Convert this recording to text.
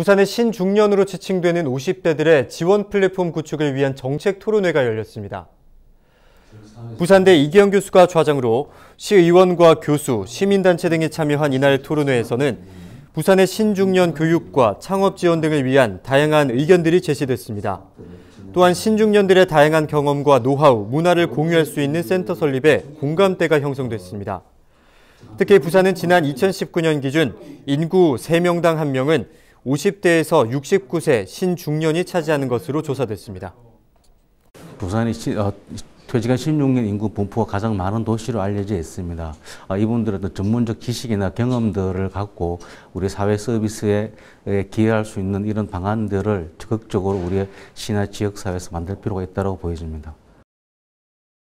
부산의 신중년으로 지칭되는 50대들의 지원 플랫폼 구축을 위한 정책 토론회가 열렸습니다. 부산대 이기영 교수가 좌장으로 시의원과 교수, 시민단체 등이 참여한 이날 토론회에서는 부산의 신중년 교육과 창업 지원 등을 위한 다양한 의견들이 제시됐습니다. 또한 신중년들의 다양한 경험과 노하우, 문화를 공유할 수 있는 센터 설립에 공감대가 형성됐습니다. 특히 부산은 지난 2019년 기준 인구 3명당 1명은 50대에서 69세 신중년이 차지하는 것으로 조사됐습니다. 부산이 어, 퇴직한 16년 인구 분포가 가장 많은 도시로 알려져 있습니다. 아, 이분들은 전문적 지식이나 경험들을 갖고 우리 사회 서비스에 기여할 수 있는 이런 방안들을 적극적으로 우리 시나 지역사회에서 만들 필요가 있다고 보여집니다.